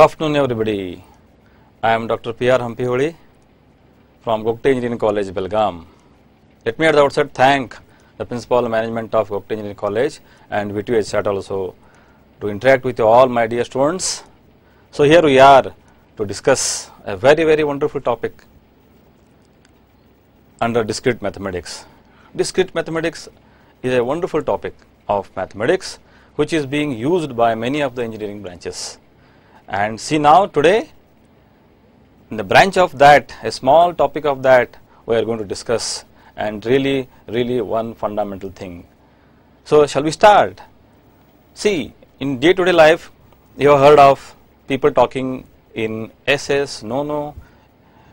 Good afternoon, everybody. I am Dr. P.R. Hampiholi from Gokte Engineering College, Belgaum. Let me at the outset thank the principal management of Gokte Engineering College and V2HSAT also to interact with all my dear students. So, here we are to discuss a very, very wonderful topic under discrete mathematics. Discrete mathematics is a wonderful topic of mathematics which is being used by many of the engineering branches and see now today in the branch of that a small topic of that we are going to discuss and really really one fundamental thing. So shall we start? See in day to day life you have heard of people talking in SS no no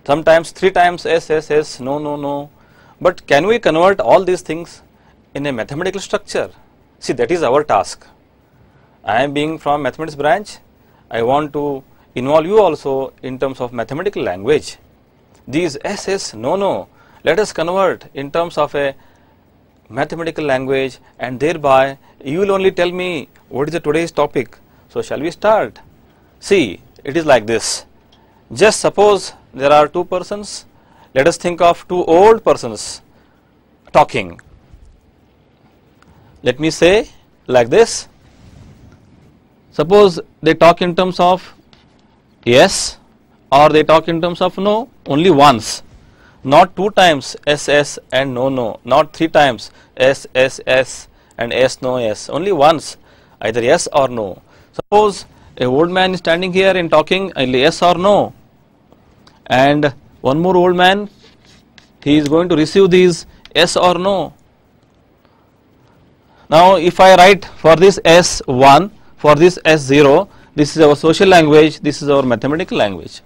sometimes 3 times SSS no no no but can we convert all these things in a mathematical structure? See that is our task. I am being from mathematics branch I want to involve you also in terms of mathematical language. These SS, no, no, let us convert in terms of a mathematical language and thereby you will only tell me what is the today's topic. So, shall we start? See, it is like this. Just suppose there are two persons, let us think of two old persons talking. Let me say like this Suppose they talk in terms of yes or they talk in terms of no only once, not two times S S and no no, not three times S S S and S no S, only once either yes or no. Suppose a old man is standing here and talking only yes or no and one more old man he is going to receive these yes or no. Now if I write for this S 1 for this S0 this is our social language this is our mathematical language.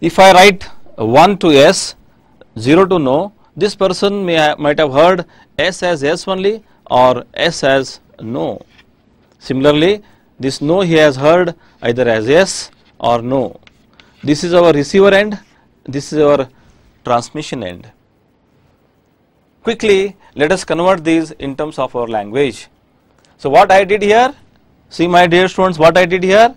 If I write 1 to S 0 to no this person may might have heard S as S only or S as no. Similarly this no he has heard either as yes or no. This is our receiver end, this is our transmission end. Quickly let us convert these in terms of our language. So what I did here, see my dear students what I did here,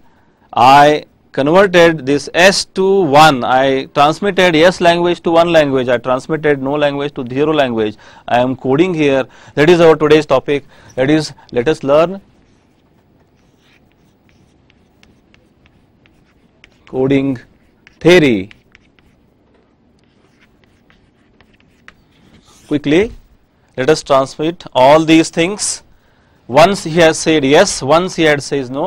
I converted this S to 1, I transmitted S language to 1 language, I transmitted no language to 0 language, I am coding here, that is our today's topic, that is let us learn coding theory quickly let us transmit all these things once he has said yes, once he had says no.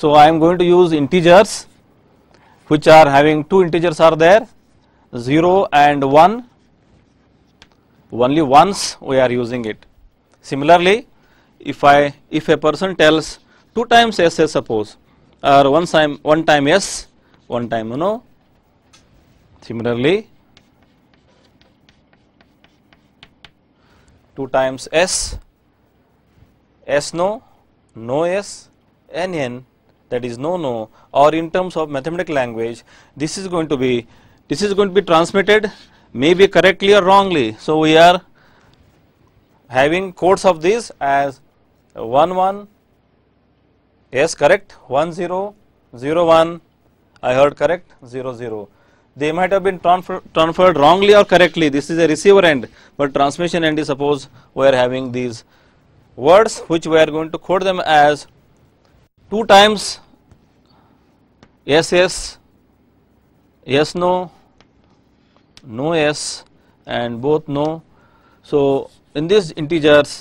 So I am going to use integers which are having two integers are there 0 and 1 only once we are using it. Similarly if I if a person tells two times yes, yes suppose or one time one time yes one time no. Similarly two times s S no, no S, N that is no no or in terms of mathematical language this is going to be this is going to be transmitted maybe correctly or wrongly. So, we are having codes of this as 1 1 correct 1 0 0 1 I heard correct 0 0 they might have been transfer, transferred wrongly or correctly this is a receiver end but transmission end is suppose we are having these words which we are going to code them as 2 times yes yes, yes no, no yes and both no. So, in these integers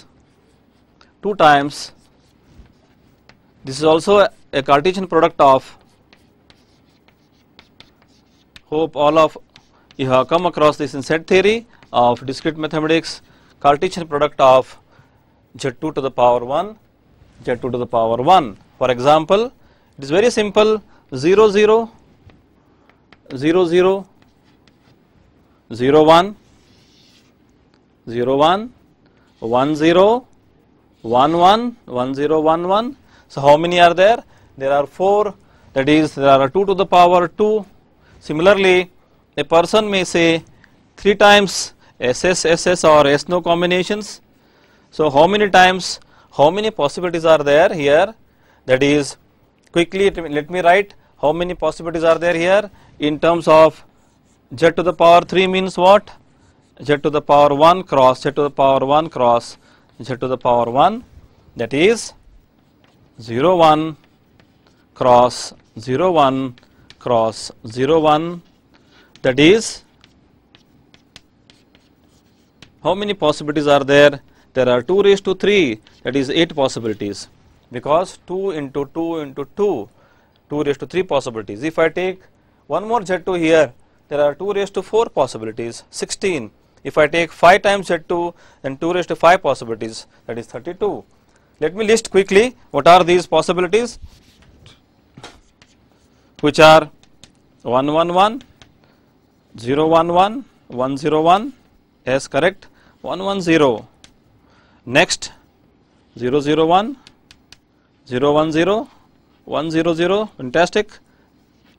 2 times this is also a, a Cartesian product of hope all of you have come across this in set theory of discrete mathematics Cartesian product of z2 to the power 1 z2 to the power 1 for example it is very simple 0 0 0 0 0 1 0 1 1 0 1 1 1 0 1 1 so how many are there there are 4 that is there are 2 to the power 2 similarly a person may say 3 times S SS or S no combinations so, how many times, how many possibilities are there here? That is, quickly let me write how many possibilities are there here in terms of z to the power 3 means what? z to the power 1 cross z to the power 1 cross z to the power 1 that is 0 1 cross 0 1 cross 0 1 that is how many possibilities are there there are 2 raised to 3 that is 8 possibilities because 2 into 2 into 2 2 raised to 3 possibilities. If I take one more Z2 here there are 2 raised to 4 possibilities 16. If I take 5 times Z2 then 2 raised to 5 possibilities that is 32. Let me list quickly what are these possibilities which are 1 011, 101, yes correct, 110, Next 001, 010, 100, fantastic,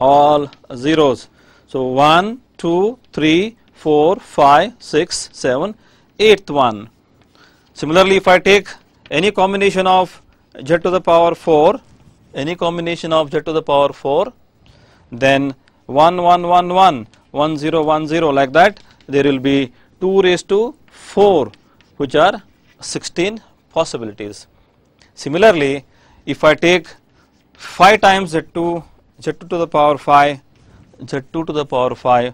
all zeros. So 1, 2, 3, 4, 5, 6, 7, 8th one. Similarly, if I take any combination of z to the power 4, any combination of z to the power 4, then 1, 1, 1, 1, 1, 0, 1, 0 like that, there will be 2 raised to 4 which are 16 possibilities. Similarly, if I take 5 times Z2, Z2 to the power 5, Z2 to the power 5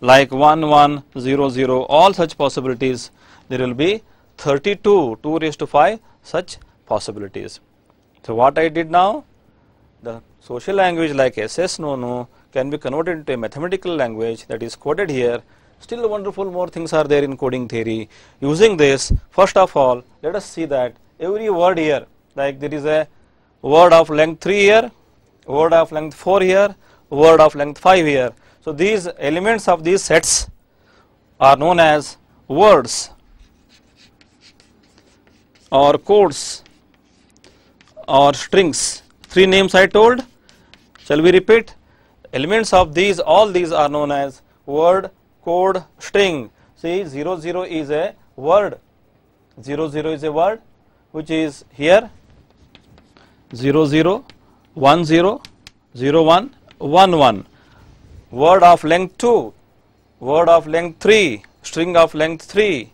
like 1, 1, 0, 0 all such possibilities there will be 32, 2 raised to 5 such possibilities. So, what I did now? The social language like SS no no can be converted into a mathematical language that is coded here Still wonderful more things are there in coding theory. Using this, first of all, let us see that every word here, like there is a word of length 3 here, word of length 4 here, word of length 5 here. So these elements of these sets are known as words or codes or strings. Three names I told. Shall we repeat? Elements of these, all these are known as word, code string. See 00 is a word, 00 is a word which is here 00, 10, 01, 11. Word of length 2, word of length 3, string of length 3,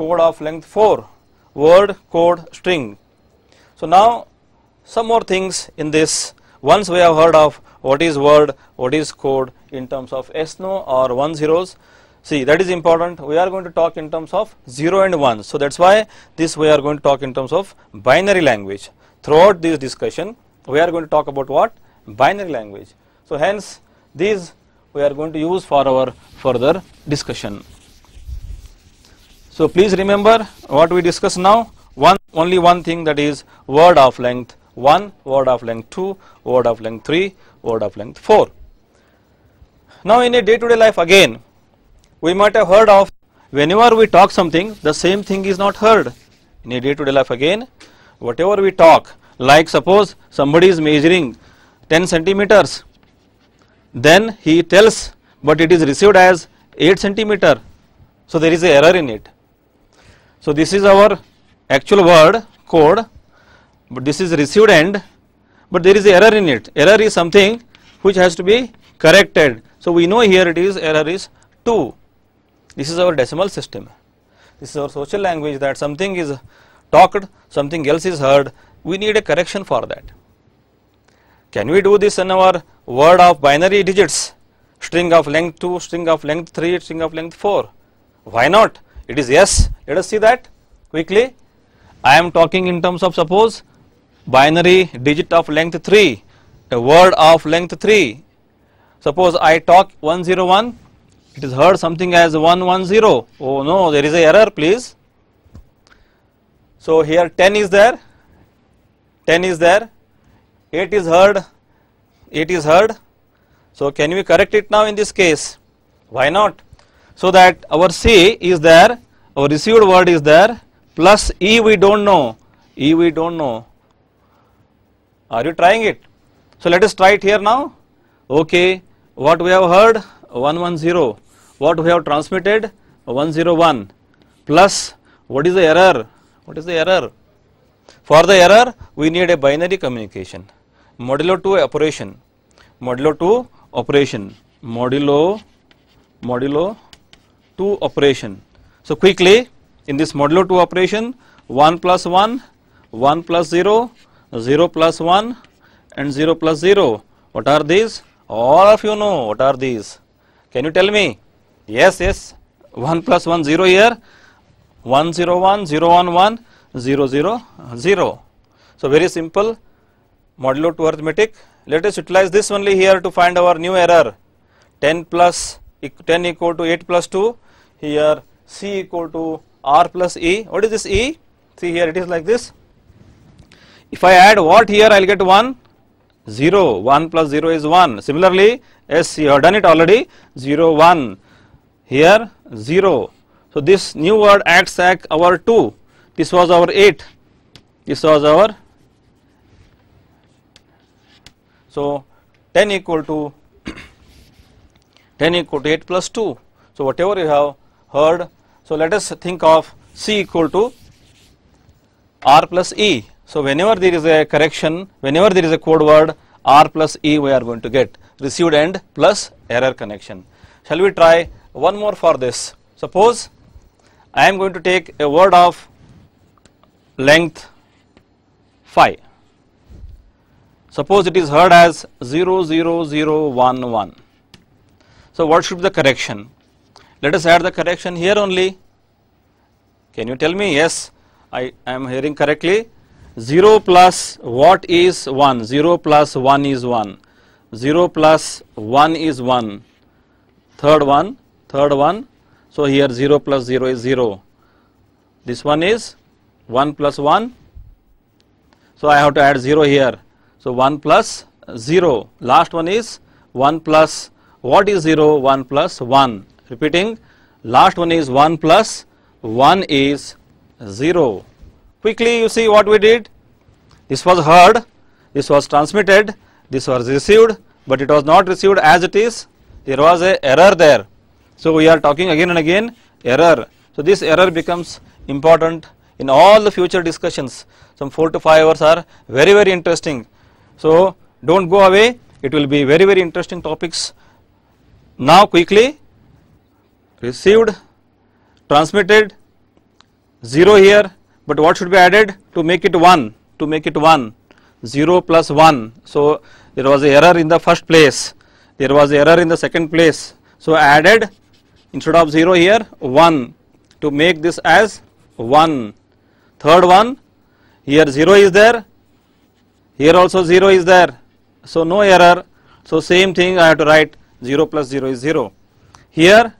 code of length 4, word, code, string. So now some more things in this once we have heard of what is word, what is code in terms of SNO or 1 zeros. See that is important we are going to talk in terms of 0 and 1. So that is why this we are going to talk in terms of binary language. Throughout this discussion we are going to talk about what? Binary language. So hence these we are going to use for our further discussion. So please remember what we discuss now one only one thing that is word of length 1, word of length 2, word of length 3, word of length 4. Now in a day to day life again we might have heard of whenever we talk something the same thing is not heard in a day to day life again whatever we talk like suppose somebody is measuring 10 centimeters then he tells but it is received as 8 centimeter so there is an error in it. So this is our actual word code but this is received end but there is error in it error is something which has to be corrected. So, we know here it is error is 2. This is our decimal system. This is our social language that something is talked, something else is heard. We need a correction for that. Can we do this in our word of binary digits? String of length 2, string of length 3, string of length 4. Why not? It is yes. Let us see that quickly. I am talking in terms of suppose binary digit of length 3, a word of length 3 Suppose I talk 101, it is heard something as 110. Oh no, there is a error please. So here 10 is there, 10 is there, 8 is heard, 8 is heard. So can we correct it now in this case? Why not? So that our C is there, our received word is there, plus E we don't know, E we don't know. Are you trying it? So let us try it here now. Okay, what we have heard 110 what we have transmitted 101 plus what is the error what is the error for the error we need a binary communication modulo 2 operation modulo 2 operation modulo modulo 2 operation so quickly in this modulo 2 operation 1 plus 1 1 plus 0 0 plus 1 and 0 plus 0 what are these all of you know what are these? Can you tell me? Yes, yes. 1 plus 1, 0 here. 1, 0, 1, 0, 1, 1, 0, 0, 0. So, very simple modulo 2 arithmetic. Let us utilize this only here to find our new error. 10 plus 10 equal to 8 plus 2. Here C equal to R plus E. What is this E? See here it is like this. If I add what here I will get 1 0, 1 plus 0 is 1. Similarly, as you have done it already, 0, 1, here 0. So, this new word acts like our 2, this was our 8, this was our. So, 10 equal to 10 equal to 8 plus 2. So, whatever you have heard, so let us think of C equal to R plus E. So whenever there is a correction, whenever there is a code word R plus E we are going to get received end plus error connection. Shall we try one more for this? Suppose I am going to take a word of length phi. Suppose it is heard as 00011. So what should be the correction? Let us add the correction here only. Can you tell me? Yes, I am hearing correctly. 0 plus what is 1? 0 plus 1 is 1. 0 plus 1 is 1. Third one, third one. So here 0 plus 0 is 0. This one is 1 plus 1. So I have to add 0 here. So 1 plus 0. Last one is 1 plus what is 0? 1 plus 1. Repeating, last one is 1 plus 1 is 0. Quickly you see what we did, this was heard, this was transmitted, this was received, but it was not received as it is, there was a error there. So we are talking again and again error. So this error becomes important in all the future discussions, some 4 to 5 hours are very very interesting. So do not go away, it will be very very interesting topics. Now quickly received, transmitted, 0 here, but what should be added to make it 1 to make it 1 0 plus 1 so there was a error in the first place there was error in the second place so added instead of 0 here 1 to make this as 1 third one here 0 is there here also 0 is there so no error so same thing I have to write 0 plus 0 is 0 here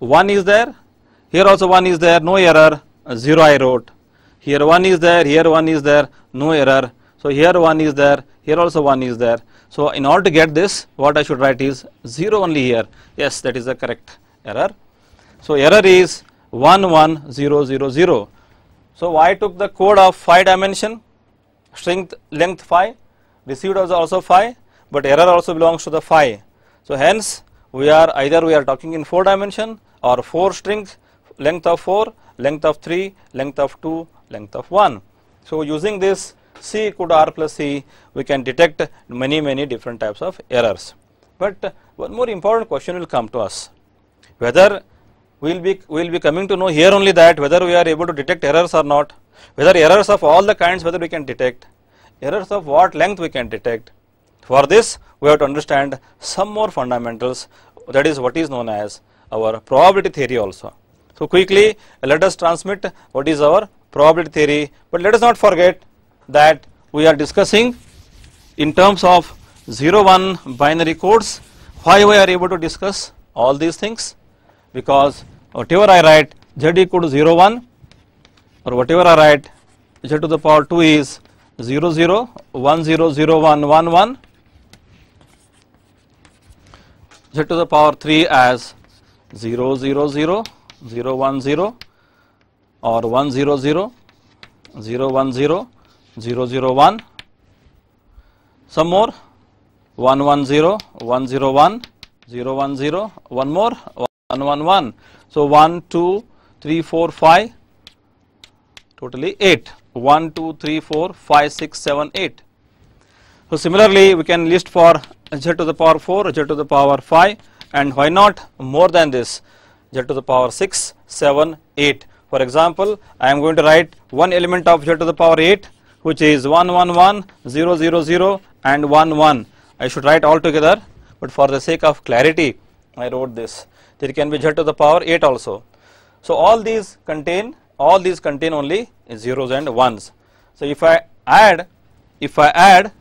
1 is there here also 1 is there no error 0 I wrote here one is there, here one is there, no error. So here one is there, here also one is there. So in order to get this, what I should write is 0 only here. Yes, that is the correct error. So error is 11000. So I took the code of 5 dimension, string length 5, received was also 5, but error also belongs to the 5. So hence we are either we are talking in 4 dimension or 4 string, length of 4, length of 3, length of 2 length of 1. So, using this C equal to R plus C, we can detect many, many different types of errors. But uh, one more important question will come to us, whether we will be, we will be coming to know here only that whether we are able to detect errors or not, whether errors of all the kinds whether we can detect, errors of what length we can detect. For this, we have to understand some more fundamentals that is what is known as our probability theory also. So, quickly let us transmit what is our probability theory but let us not forget that we are discussing in terms of 0 1 binary codes why we are able to discuss all these things because whatever I write z equal to 0 1 or whatever I write z to the power 2 is 0 0 1 0 0 1 1 1 z to the power 3 as 0 0 0 0 1 0 or 100, 010, 001, some more 110, 101, 010, one more 111. So 1, 2, 3, 4, 5, totally 8. 1, 2, 3, 4, 5, 6, 7, 8. So similarly, we can list for z to the power 4, z to the power 5 and why not more than this z to the power 6, 7, 8. For example, I am going to write one element of z to the power 8 which is 1 0, 0, 0 and 1, 1. I should write all together but for the sake of clarity I wrote this. There can be z to the power 8 also. So all these contain all these contain only zeros and ones. So if I add if I add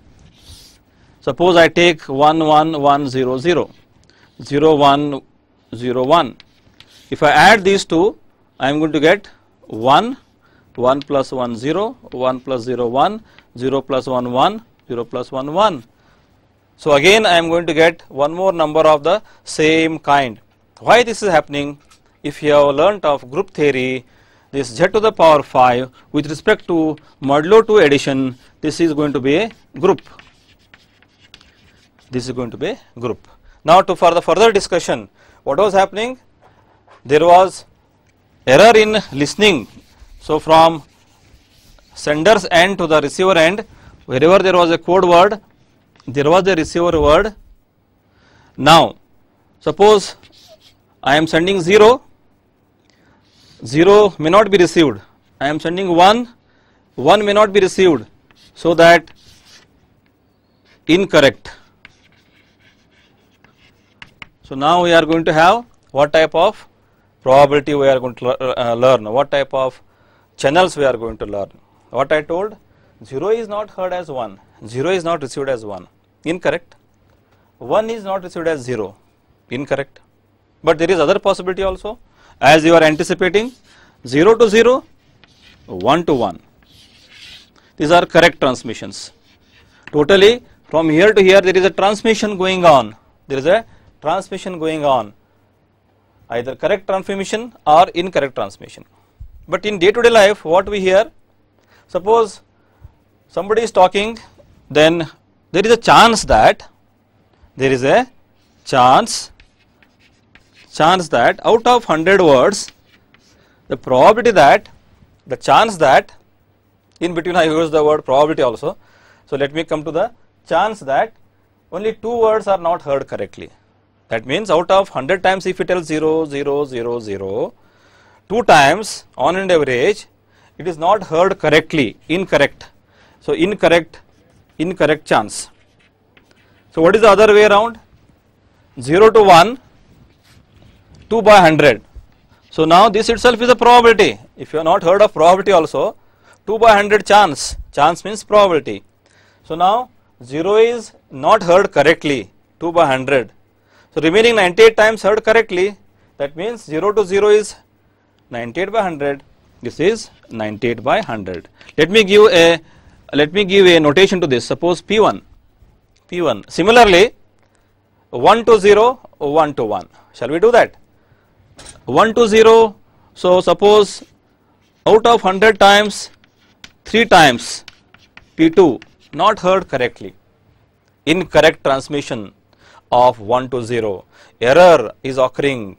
suppose I take 1 1 1 0 0 0 1 0 1 if I add these two I am going to get 1, 1 plus 1 0, 1 plus 0 1, 0 plus 1 1, 0 plus 1 1. So again I am going to get one more number of the same kind. Why this is happening? If you have learnt of group theory, this z to the power 5 with respect to modulo 2 addition, this is going to be a group. This is going to be a group. Now to for the further discussion, what was happening? There was error in listening. So, from sender's end to the receiver end wherever there was a code word there was a receiver word. Now, suppose I am sending 0, 0 may not be received, I am sending 1, 1 may not be received. So, that incorrect. So, now we are going to have what type of probability we are going to uh, learn, what type of channels we are going to learn. What I told 0 is not heard as 1, 0 is not received as 1, incorrect. 1 is not received as 0, incorrect. But there is other possibility also as you are anticipating 0 to 0, 1 to 1. These are correct transmissions. Totally from here to here there is a transmission going on, there is a transmission going on either correct transmission or incorrect transmission. But in day to day life what we hear suppose somebody is talking then there is a chance that there is a chance chance that out of 100 words the probability that the chance that in between I use the word probability also. So let me come to the chance that only two words are not heard correctly that means out of 100 times if it tells 0, 0, 0, 0, 2 times on an average it is not heard correctly, incorrect. So, incorrect, incorrect chance. So, what is the other way around? 0 to 1, 2 by 100. So, now this itself is a probability. If you have not heard of probability also, 2 by 100 chance, chance means probability. So, now 0 is not heard correctly, 2 by 100. So remaining 98 times heard correctly that means 0 to 0 is 98 by 100 this is 98 by 100. Let me give a let me give a notation to this suppose P1 P1 similarly 1 to 0 1 to 1 shall we do that 1 to 0 so suppose out of 100 times 3 times P2 not heard correctly incorrect transmission of 1 to 0 error is occurring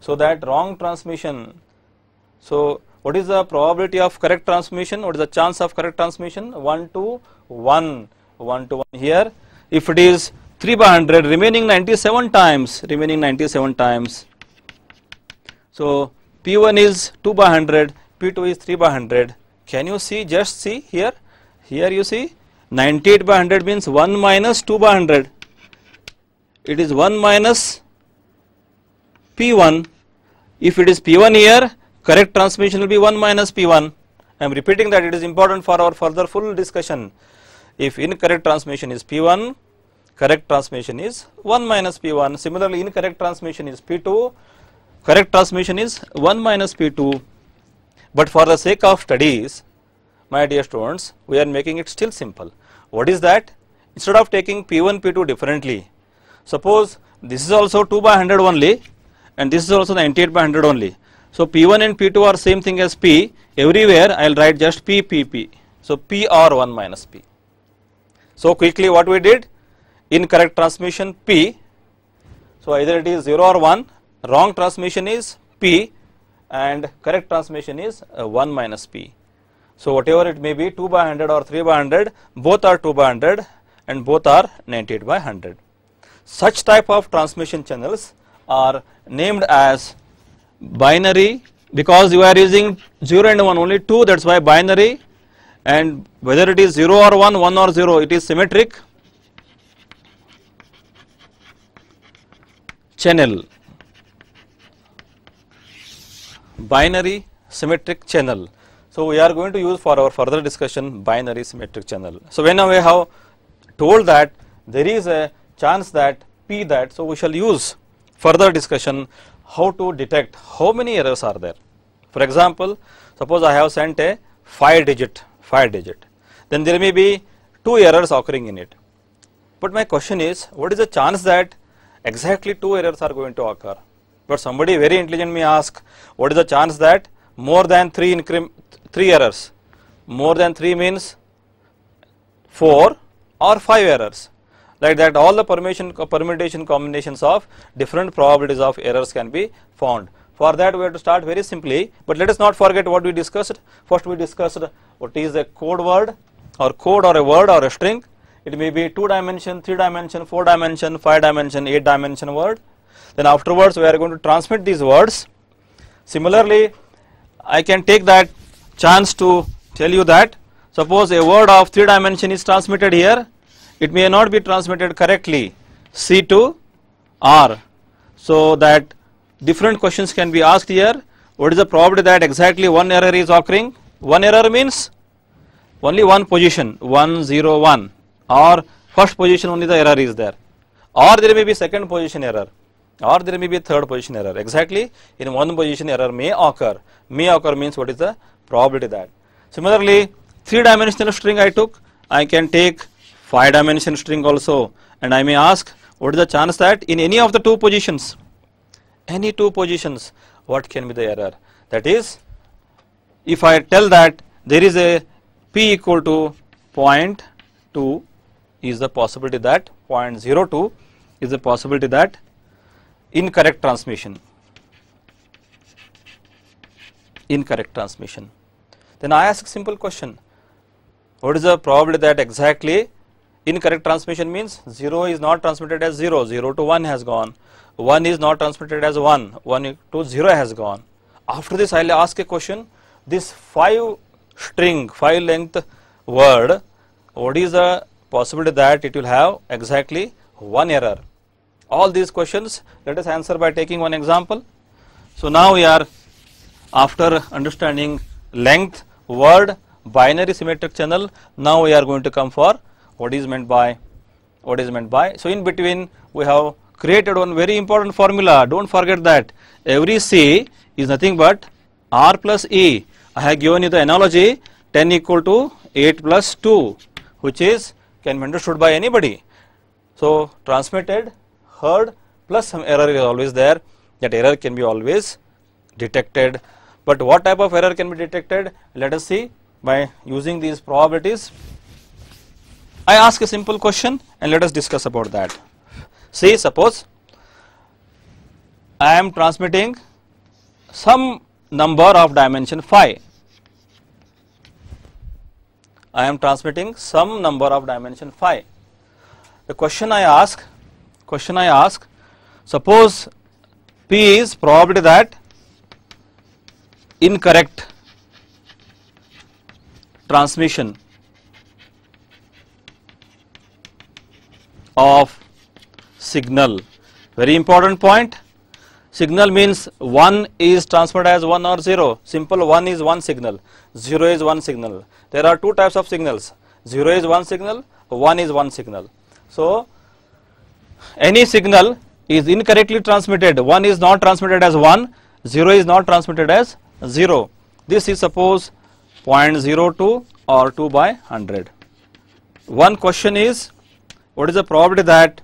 so that wrong transmission so what is the probability of correct transmission what is the chance of correct transmission 1 to 1 1 to 1 here if it is 3 by 100 remaining 97 times remaining 97 times so p1 is 2 by 100 p2 is 3 by 100 can you see just see here here you see 98 by 100 means 1 minus 2 by 100 it is 1 minus P1. If it is P1 here, correct transmission will be 1 minus P1. I am repeating that it is important for our further full discussion. If incorrect transmission is P1, correct transmission is 1 minus P1. Similarly, incorrect transmission is P2, correct transmission is 1 minus P2. But for the sake of studies, my dear students, we are making it still simple. What is that? Instead of taking P1, P2 differently, Suppose this is also 2 by 100 only and this is also 98 by 100 only. So P1 and P2 are same thing as P everywhere I will write just P P P. So P R 1 minus P. So quickly what we did incorrect transmission P. So either it is 0 or 1 wrong transmission is P and correct transmission is uh, 1 minus P. So whatever it may be 2 by 100 or 3 by 100 both are 2 by 100 and both are 98 by 100. Such type of transmission channels are named as binary because you are using 0 and 1 only 2 that is why binary and whether it is 0 or 1, 1 or 0 it is symmetric channel, binary symmetric channel. So, we are going to use for our further discussion binary symmetric channel. So, when we have told that there is a chance that, p that. So, we shall use further discussion how to detect how many errors are there. For example, suppose I have sent a 5 digit, 5 digit, then there may be 2 errors occurring in it. But my question is, what is the chance that exactly 2 errors are going to occur? But somebody very intelligent may ask, what is the chance that more than 3 3 errors? More than 3 means 4 or 5 errors like that all the permutation, permutation combinations of different probabilities of errors can be found. For that we have to start very simply but let us not forget what we discussed. First we discussed what is a code word or code or a word or a string. It may be 2 dimension, 3 dimension, 4 dimension, 5 dimension, 8 dimension word. Then afterwards we are going to transmit these words. Similarly I can take that chance to tell you that suppose a word of 3 dimension is transmitted here it may not be transmitted correctly C to R. So that different questions can be asked here. What is the probability that exactly one error is occurring? One error means only one position 101 or first position only the error is there or there may be second position error or there may be third position error exactly in one position error may occur may occur means what is the probability that similarly three dimensional string I took I can take 5 dimension string also and I may ask what is the chance that in any of the two positions any two positions what can be the error that is if I tell that there is a p equal to 0.2 is the possibility that 0.02 is the possibility that incorrect transmission incorrect transmission then I ask simple question what is the probability that exactly Incorrect transmission means 0 is not transmitted as 0, 0 to 1 has gone. 1 is not transmitted as 1, 1 to 0 has gone. After this I will ask a question, this 5 string, 5 length word, what is the possibility that it will have exactly one error? All these questions let us answer by taking one example. So now we are after understanding length, word, binary symmetric channel, now we are going to come for what is meant by what is meant by. So, in between we have created one very important formula do not forget that every C is nothing but R plus E. I have given you the analogy 10 equal to 8 plus 2 which is can be understood by anybody. So, transmitted heard plus some error is always there that error can be always detected. But what type of error can be detected let us see by using these probabilities. I ask a simple question and let us discuss about that. Say suppose I am transmitting some number of dimension phi. I am transmitting some number of dimension phi. The question I ask, question I ask, suppose P is probably that incorrect transmission of signal. Very important point. Signal means 1 is transmitted as 1 or 0. Simple 1 is 1 signal, 0 is 1 signal. There are two types of signals. 0 is 1 signal, 1 is 1 signal. So, any signal is incorrectly transmitted. 1 is not transmitted as 1, 0 is not transmitted as 0. This is suppose 0.02 or 2 by 100. One question is what is the probability that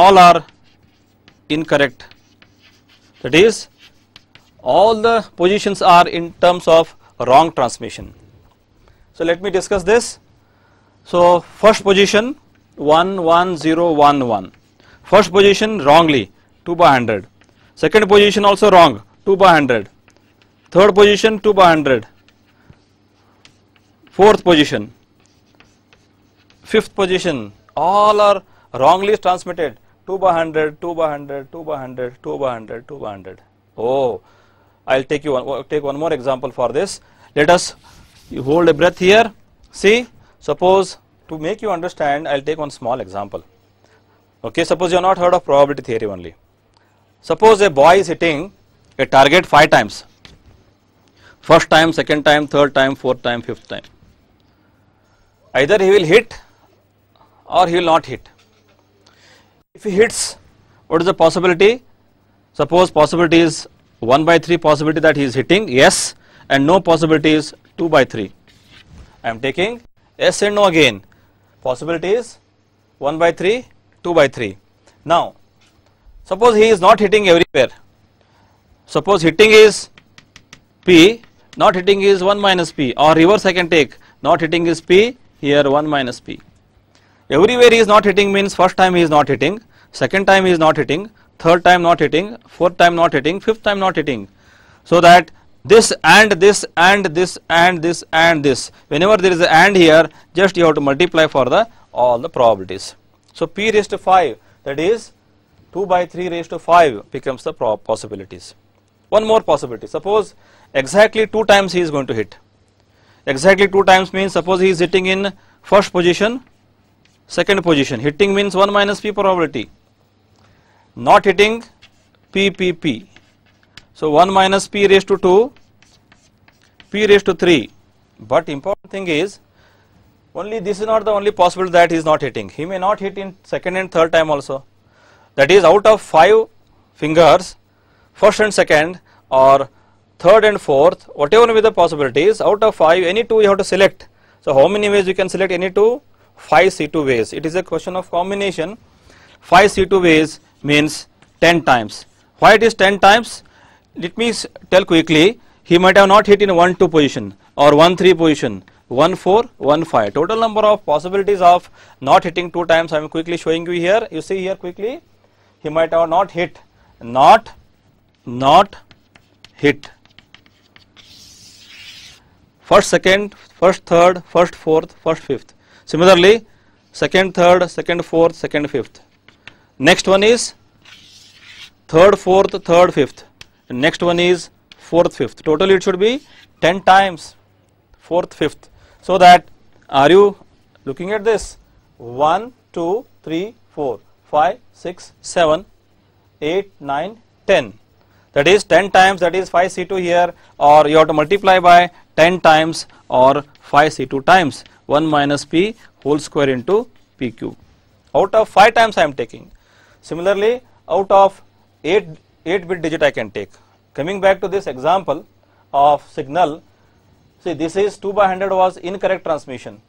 all are incorrect that is all the positions are in terms of wrong transmission. So let me discuss this. So first position 11011 first position wrongly 2 by 100 second position also wrong 2 by 100 third position 2 by 100 fourth position fifth position all are wrongly transmitted 2 by 100 2 by 100 2 by 100 2 by 100 2 by 100 oh i'll take you one take one more example for this let us you hold a breath here see suppose to make you understand i'll take one small example okay suppose you have not heard of probability theory only suppose a boy is hitting a target 5 times first time second time third time fourth time fifth time either he will hit or he will not hit. If he hits, what is the possibility? Suppose possibility is 1 by 3 possibility that he is hitting, yes, and no possibility is 2 by 3. I am taking yes and no again. Possibility is 1 by 3, 2 by 3. Now, suppose he is not hitting everywhere. Suppose hitting is P, not hitting is 1 minus P or reverse I can take, not hitting is P, here 1 minus P everywhere he is not hitting means first time he is not hitting, second time he is not hitting, third time not hitting, fourth time not hitting, fifth time not hitting. So that this and this and this and this and this whenever there is an and here just you have to multiply for the all the probabilities. So p raised to 5 that is 2 by 3 raised to 5 becomes the possibilities. One more possibility suppose exactly 2 times he is going to hit exactly 2 times means suppose he is hitting in first position second position. Hitting means 1 minus p probability, not hitting p p p. So 1 minus p raised to 2, p raised to 3. But important thing is only this is not the only possible that he is not hitting. He may not hit in second and third time also. That is out of 5 fingers, first and second or third and fourth, whatever may be the possibilities, out of 5 any 2 you have to select. So how many ways you can select any 2? 5 C2 ways. It is a question of combination. 5 C2 ways means 10 times. Why it is 10 times? Let me tell quickly. He might have not hit in 1-2 position or 1-3 position, 1-4, 1-5. Total number of possibilities of not hitting 2 times I am quickly showing you here. You see here quickly, he might have not hit, not, not hit. First, second, first, third, first, fourth, first, fifth. Similarly, second, third, second, fourth, second, fifth. Next one is third, fourth, third, fifth. And next one is fourth, fifth. Total it should be 10 times fourth, fifth. So that are you looking at this? 1, 2, 3, 4, 5, 6, 7, 8, 9, 10 that is 10 times that is 5C2 here or you have to multiply by 10 times or 5C2 times 1 minus P whole square into PQ out of 5 times I am taking. Similarly out of 8, 8 bit digit I can take. Coming back to this example of signal see this is 2 by 100 was incorrect transmission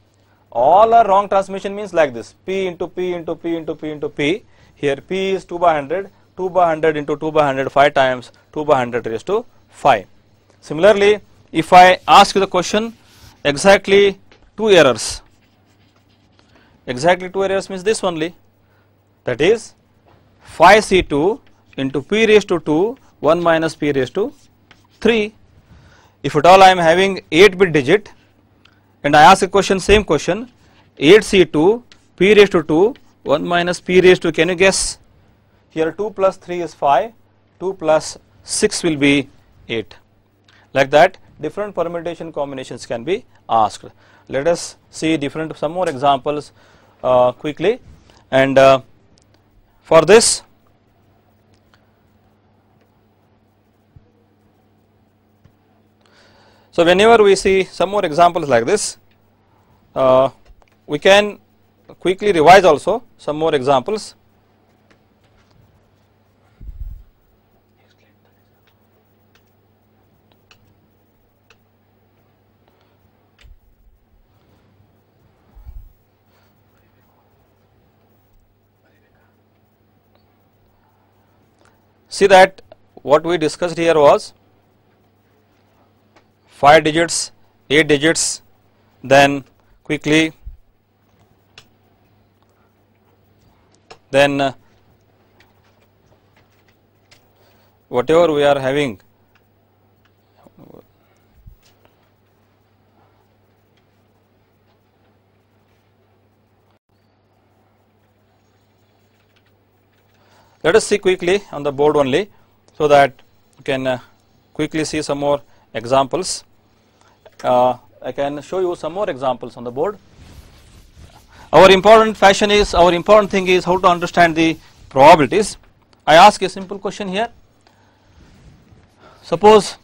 all are wrong transmission means like this p into p into p into p into p here p is 2 by 100 2 by 100 into 2 by 100 5 times 2 by 100 raised to 5. Similarly, if I ask you the question exactly 2 errors, exactly 2 errors means this only that is 5C2 into P raised to 2 1 minus P raised to 3. If at all I am having 8 bit digit and I ask a question same question 8C2 P raised to 2 1 minus P raised to can you guess here 2 plus 3 is 5, 2 plus 6 will be 8. Like that different permutation combinations can be asked. Let us see different some more examples uh, quickly and uh, for this So whenever we see some more examples like this, uh, we can quickly revise also some more examples. See that what we discussed here was 5 digits, 8 digits, then quickly, then uh, whatever we are having Let us see quickly on the board only so that you can uh, quickly see some more examples. Uh, I can show you some more examples on the board. Our important fashion is, our important thing is how to understand the probabilities. I ask a simple question here. Suppose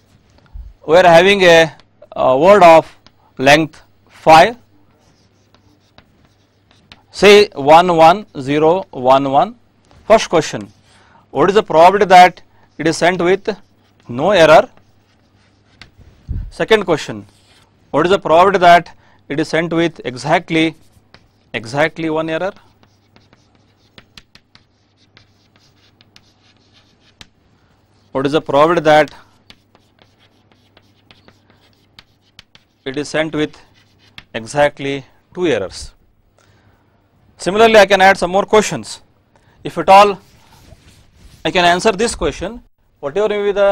we are having a, a word of length 5, say 11011 First question, what is the probability that it is sent with no error? Second question, what is the probability that it is sent with exactly, exactly one error? What is the probability that it is sent with exactly 2 errors. Similarly, I can add some more questions if at all I can answer this question whatever may be the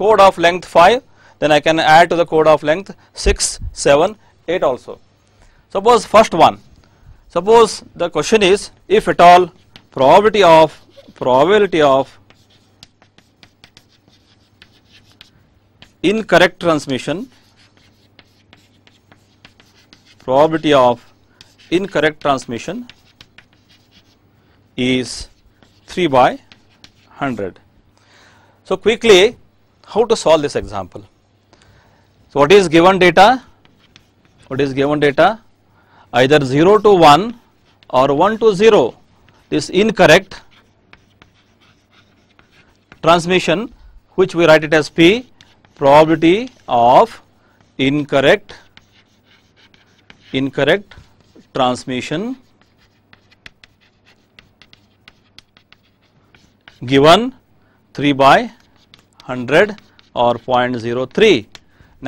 code of length 5 then I can add to the code of length 6, 7, 8 also. Suppose first one suppose the question is if at all probability of probability of incorrect transmission probability of incorrect transmission is 3 by 100. So, quickly how to solve this example. So, what is given data? What is given data? Either 0 to 1 or 1 to 0 this incorrect transmission which we write it as P probability of incorrect incorrect transmission given 3 by 100 or 0.03.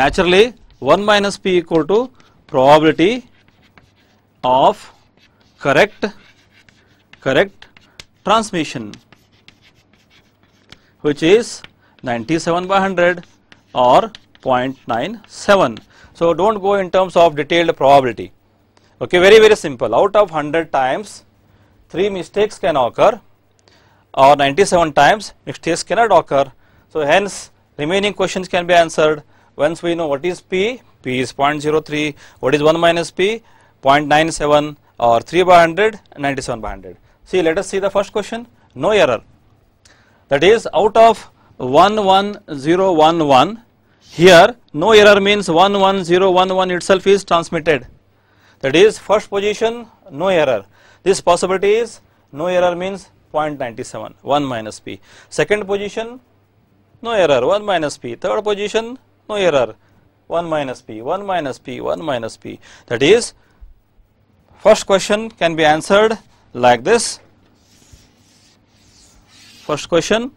Naturally 1 minus p equal to probability of correct correct transmission which is 97 by 100 or 0.97. So, do not go in terms of detailed probability. Okay, very very simple. Out of 100 times, 3 mistakes can occur or 97 times mixed case cannot occur. So hence remaining questions can be answered once we know what is P, P is 0.03, what is 1 minus P, 0.97 or 3 by 100 97 by 100. See let us see the first question, no error. That is out of 11011 here no error means 11011 itself is transmitted. That is first position no error. This possibility is no error means 0.97 1 minus p. Second position no error 1 minus p. Third position no error 1 minus p 1 minus p 1 minus p. That is first question can be answered like this. First question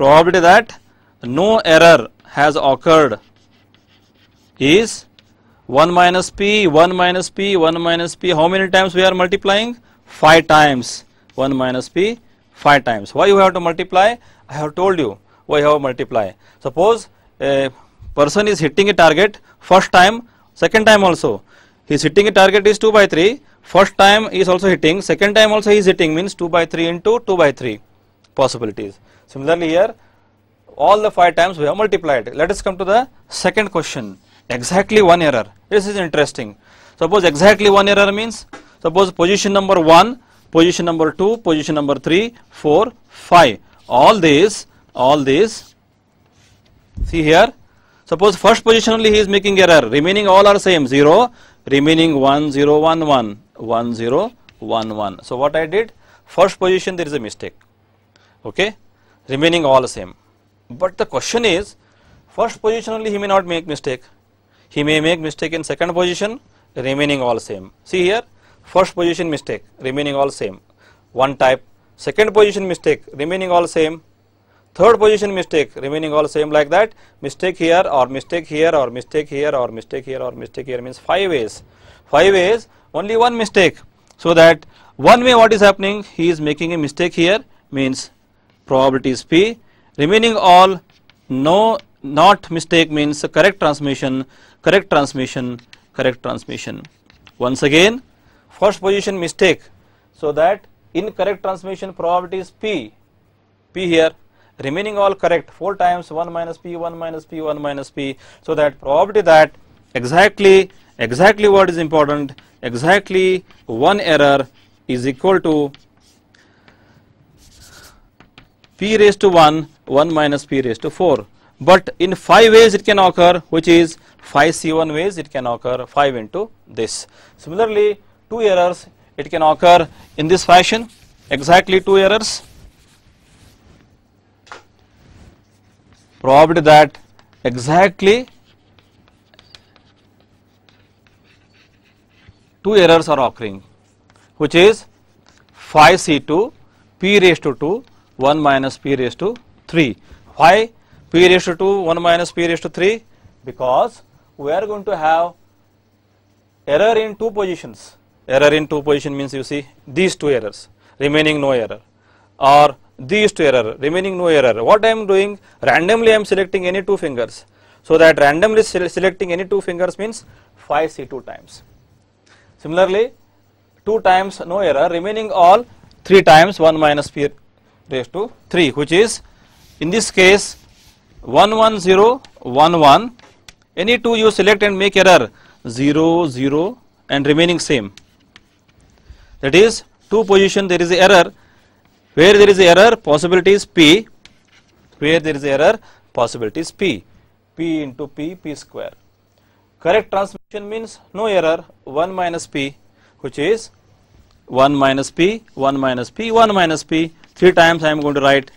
probability that no error has occurred is 1 minus p 1 minus p 1 minus p how many times we are multiplying 5 times 1 minus p 5 times. Why you have to multiply? I have told you why you have multiply. Suppose a person is hitting a target first time, second time also. He is hitting a target is 2 by 3, first time he is also hitting, second time also he is hitting means 2 by 3 into 2 by 3 possibilities. Similarly here all the 5 times we have multiplied. Let us come to the second question, exactly one error. This is interesting. Suppose exactly one error means, suppose position number 1 position number 2, position number 3, 4, 5. All these, all these, see here, suppose first position only he is making error, remaining all are same 0, remaining 1, 0, 1, 1, 1, 0, 1, 1. So what I did, first position there is a mistake, okay, remaining all same. But the question is, first position only he may not make mistake, he may make mistake in second position, remaining all same. See here, first position mistake remaining all same one type second position mistake remaining all same third position mistake remaining all same like that mistake here or mistake here or mistake here or mistake here or mistake here means five ways five ways only one mistake so that one way what is happening he is making a mistake here means probability is p remaining all no not mistake means correct transmission correct transmission correct transmission once again first position mistake so that incorrect transmission probability is P, P here remaining all correct 4 times 1 minus P 1 minus P 1 minus P so that probability that exactly exactly what is important exactly one error is equal to P raised to 1 1 minus P raised to 4 but in 5 ways it can occur which is 5 C1 ways it can occur 5 into this. Similarly two errors it can occur in this fashion exactly two errors probability that exactly two errors are occurring which is 5C2 p raised to 2 1 minus p raised to 3. Why p raised to 2 1 minus p raised to 3? Because we are going to have error in two positions error in two position means you see these two errors remaining no error or these two error remaining no error what I am doing randomly I am selecting any two fingers so that randomly selecting any two fingers means 5C2 times. Similarly 2 times no error remaining all 3 times 1 minus p raised to 3 which is in this case 11011 any 2 you select and make error 0 0 and remaining same that is two position there is a error where there is a error possibility is p where there is a error possibility is p p into p p square correct transmission means no error 1 minus p which is 1 minus p 1 minus p 1 minus p 3 times I am going to write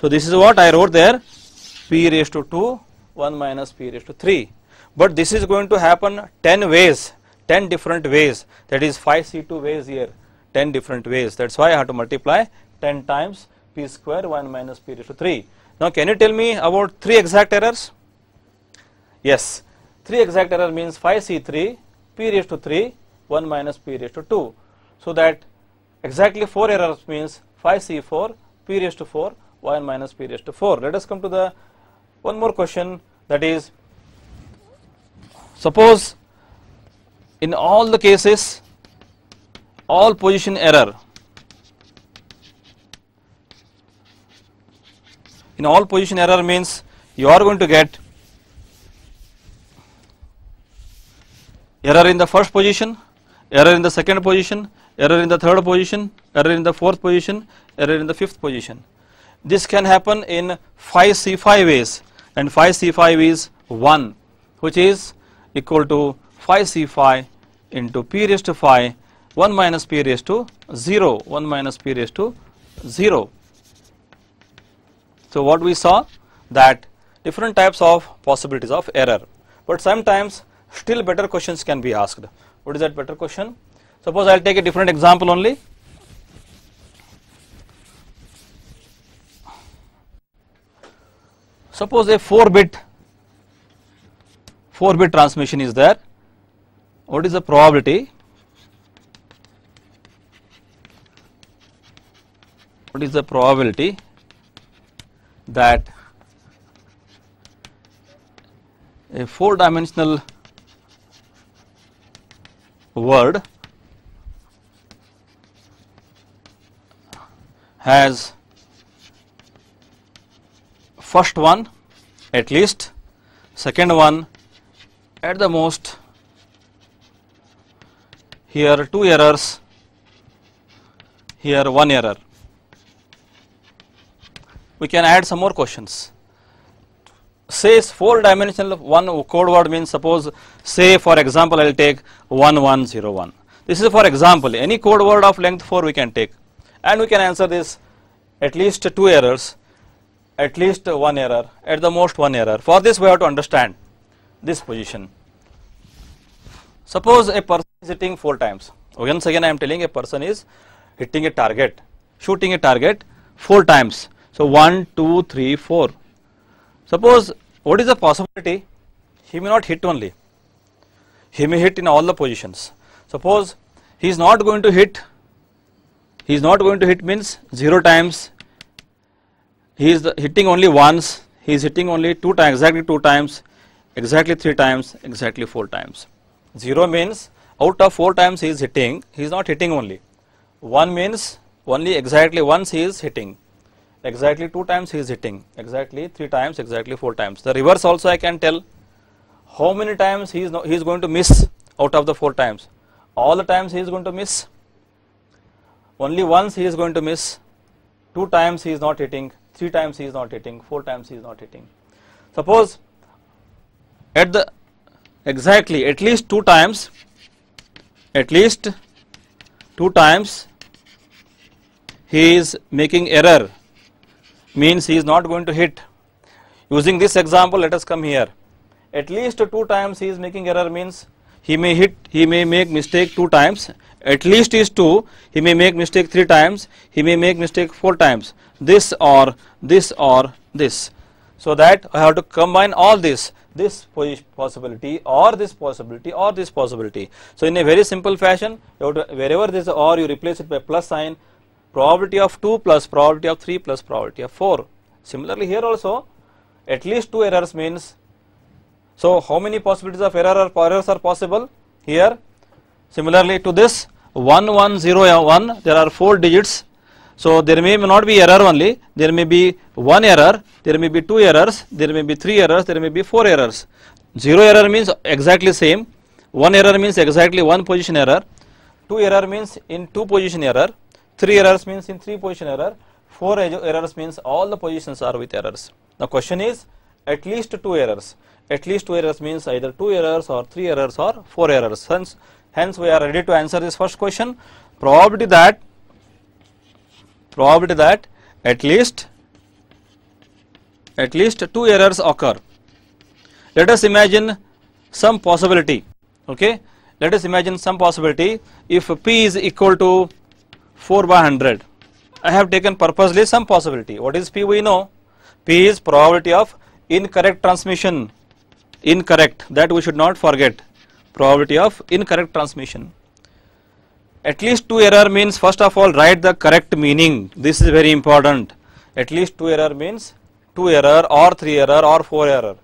so this is what I wrote there p raised to 2 1 minus p raised to 3 but this is going to happen 10 ways 10 different ways that is 5C2 ways here 10 different ways that is why I have to multiply 10 times p square 1 minus p raised to 3. Now can you tell me about 3 exact errors? Yes 3 exact error means 5C3 p raised to 3 1 minus p raised to 2. So that exactly 4 errors means 5C4 p raised to 4 1 minus p raised to 4. Let us come to the one more question that is suppose in all the cases all position error in all position error means you are going to get error in the first position error in the second position error in the third position error in the fourth position error in the fifth position this can happen in 5c5 ways and 5c5 is 1 which is equal to phi c phi into p raised to phi 1 minus p raised to 0, 1 minus p raised to 0. So, what we saw that different types of possibilities of error, but sometimes still better questions can be asked. What is that better question? Suppose I will take a different example only. Suppose a 4 bit 4 bit transmission is there what is the probability what is the probability that a four dimensional word has first one at least second one at the most here two errors, here one error. We can add some more questions. Says 4 dimensional one code word means suppose say for example I will take 1101. This is for example any code word of length 4 we can take and we can answer this at least 2 errors, at least 1 error, at the most 1 error. For this we have to understand this position. Suppose a person is hitting four times. Once again, I am telling a person is hitting a target, shooting a target four times. So one, two, three, four. Suppose what is the possibility? He may not hit only. He may hit in all the positions. Suppose he is not going to hit. He is not going to hit means zero times. He is hitting only once. He is hitting only two times, exactly two times, exactly three times, exactly four times. Zero means out of 4 times he is hitting, he is not hitting only. 1 means only exactly once he is hitting, exactly 2 times he is hitting, exactly 3 times, exactly 4 times. The reverse also I can tell how many times he is, no, he is going to miss out of the 4 times. All the times he is going to miss, only once he is going to miss, 2 times he is not hitting, 3 times he is not hitting, 4 times he is not hitting. Suppose at the exactly at least 2 times at least two times he is making error means he is not going to hit. Using this example let us come here at least two times he is making error means he may hit he may make mistake two times at least is two he may make mistake three times he may make mistake four times this or this or this so that I have to combine all this this possibility or this possibility or this possibility. So in a very simple fashion, to, wherever this or you replace it by plus sign, probability of 2 plus probability of 3 plus probability of 4. Similarly here also, at least 2 errors means, so how many possibilities of error or errors are possible here? Similarly to this 1101, there are 4 digits so there may not be error only, there may be one error, there may be two errors, there may be three errors, there may be four errors. Zero error means exactly same, one error means exactly one position error, two error means in two position error, three errors means in three position error, four er- errors means all the positions are with errors. The question is at least two errors, at least two errors means either two errors or three errors or four errors. Hence, hence we are ready to answer this first question. Probability that Probability that at least at least two errors occur. Let us imagine some possibility, okay. Let us imagine some possibility if P is equal to 4 by 100. I have taken purposely some possibility. What is P we know? P is probability of incorrect transmission, incorrect that we should not forget, probability of incorrect transmission at least two error means first of all write the correct meaning this is very important at least two error means two error or three error or four error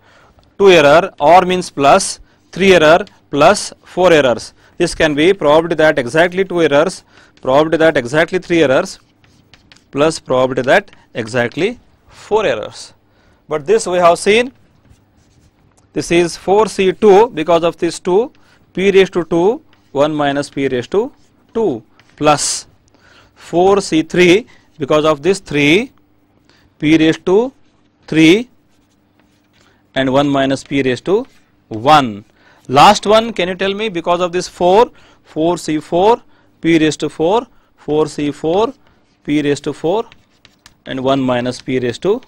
two error or means plus three error plus four errors this can be probability that exactly two errors probability that exactly three errors plus probability that exactly four errors but this we have seen this is 4c2 because of this 2 p raised to 2 1 minus p raised to 2 plus 4C3 because of this 3 P raised to 3 and 1 minus P raised to 1. Last one can you tell me because of this 4 4C4 P raised to 4 4C4 P raised to 4 and 1 minus P raised to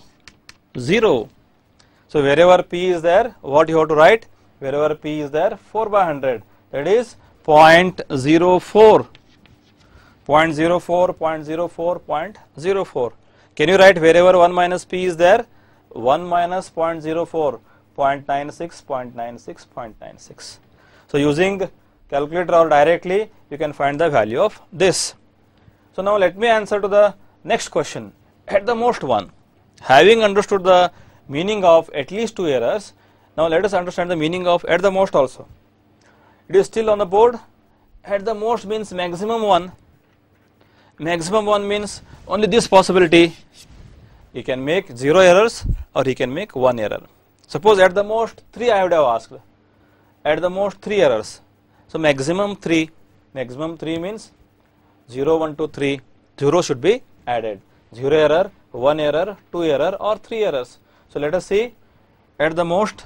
0. So wherever P is there what you have to write wherever P is there 4 by 100 that is 0.04 0.04, 0.04, 0.04. Can you write wherever 1 minus p is there? 1 minus 0.04, 0.96, 0.96, 0.96. So using calculator or directly you can find the value of this. So now let me answer to the next question at the most one. Having understood the meaning of at least two errors, now let us understand the meaning of at the most also. It is still on the board, at the most means maximum one maximum one means only this possibility he can make 0 errors or he can make 1 error. Suppose at the most 3 I would have asked, at the most 3 errors. So maximum 3, maximum 3 means 0, 1, 2, 3, 0 should be added, 0 error, 1 error, 2 error or 3 errors. So let us see at the most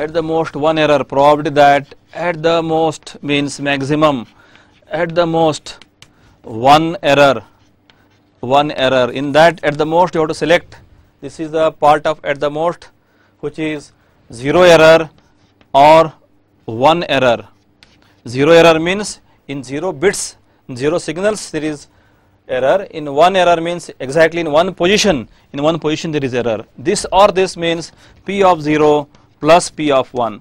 at the most one error Probably that at the most means maximum at the most one error one error in that at the most you have to select this is the part of at the most which is zero error or one error zero error means in zero bits zero signals there is error in one error means exactly in one position in one position there is error this or this means p of 0 plus p of 1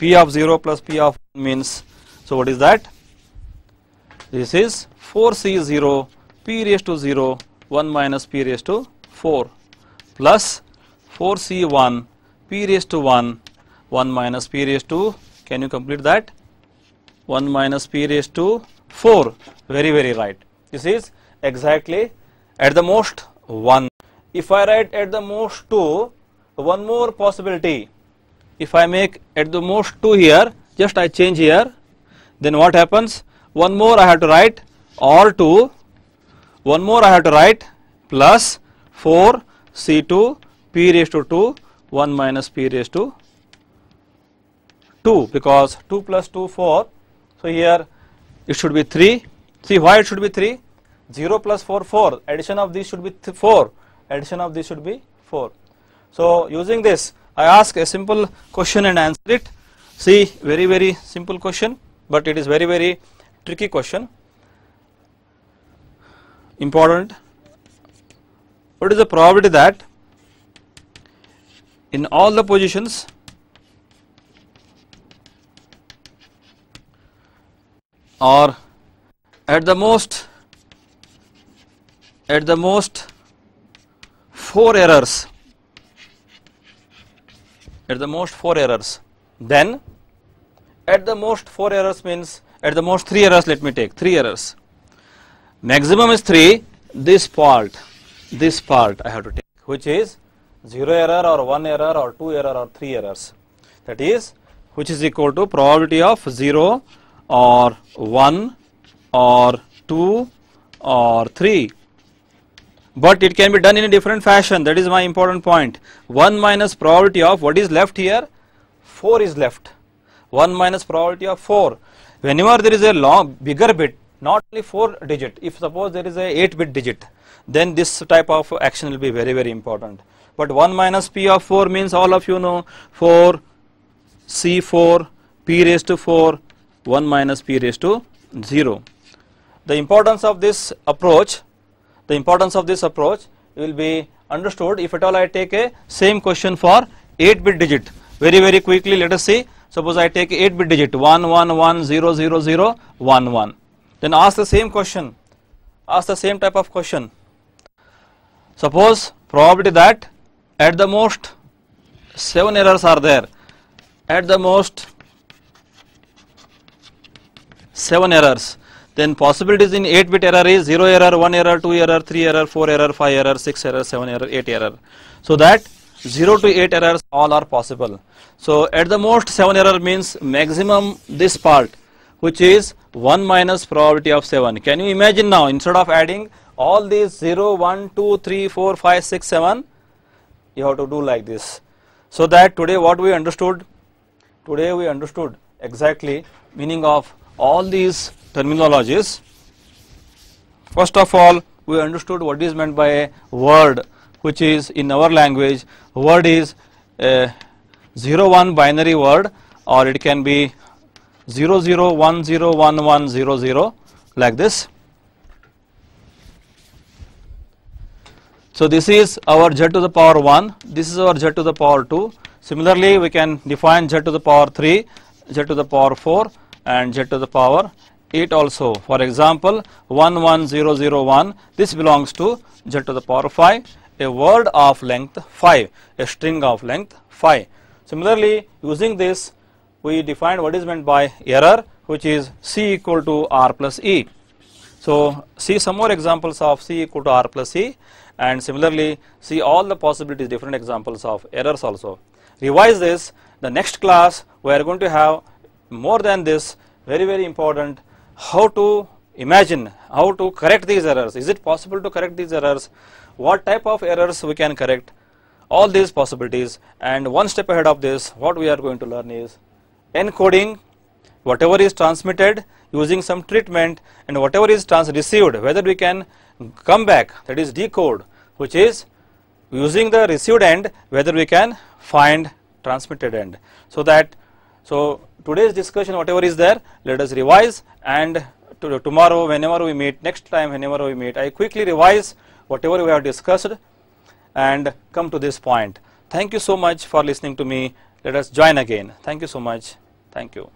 p of 0 plus p of 1 means so what is that this is 4c0 p raised to 0 1 minus p raised to 4 plus 4c1 p raised to 1 1 minus p raised to can you complete that 1 minus p raised to 4 very very right this is exactly at the most 1 if I write at the most 2 one more possibility if I make at the most 2 here just I change here then what happens one more I have to write or 2 one more I have to write plus 4 C2 P raised to 2 1 minus P raised to 2 because 2 plus 2 4 so here it should be 3 see why it should be 3 0 plus 4 4 addition of these should be 4 addition of these should be 4 so using this I ask a simple question and answer it. See very very simple question but it is very very tricky question. Important. What is the probability that in all the positions or at the most at the most 4 errors at the most 4 errors. Then at the most 4 errors means at the most 3 errors let me take 3 errors. Maximum is 3 this part this part I have to take which is 0 error or 1 error or 2 error or 3 errors that is which is equal to probability of 0 or 1 or 2 or 3 but it can be done in a different fashion that is my important point 1 minus probability of what is left here 4 is left 1 minus probability of 4 whenever there is a long bigger bit not only 4 digit if suppose there is a 8 bit digit then this type of action will be very very important but 1 minus p of 4 means all of you know 4 c4 p raised to 4 1 minus p raised to 0 the importance of this approach the importance of this approach will be understood if at all I take a same question for 8 bit digit. Very very quickly let us see. Suppose I take 8 bit digit 11100011. Then ask the same question, ask the same type of question. Suppose probability that at the most 7 errors are there, at the most 7 errors then possibilities in 8 bit error is 0 error, 1 error, 2 error, 3 error, 4 error, 5 error, 6 error, 7 error, 8 error. So that 0 to 8 errors all are possible. So at the most 7 error means maximum this part which is 1 minus probability of 7. Can you imagine now instead of adding all these 0, 1, 2, 3, 4, 5, 6, 7 you have to do like this. So that today what we understood, today we understood exactly meaning of all these terminologies. First of all, we understood what is meant by a word, which is in our language, word is a 0 1 binary word or it can be 0 0 1 0 1 1 0 0 like this. So, this is our z to the power 1, this is our z to the power 2. Similarly, we can define z to the power 3, z to the power 4 and z to the power it also. For example, 11001, this belongs to z to the power 5, a word of length 5, a string of length 5. Similarly, using this, we define what is meant by error, which is c equal to r plus e. So, see some more examples of c equal to r plus e and similarly, see all the possibilities, different examples of errors also. Revise this, the next class we are going to have more than this very very important how to imagine how to correct these errors is it possible to correct these errors what type of errors we can correct all these possibilities and one step ahead of this what we are going to learn is encoding whatever is transmitted using some treatment and whatever is trans received whether we can come back that is decode which is using the received end whether we can find transmitted end so that so today's discussion whatever is there let us revise and to tomorrow whenever we meet next time whenever we meet I quickly revise whatever we have discussed and come to this point. Thank you so much for listening to me. Let us join again. Thank you so much. Thank you.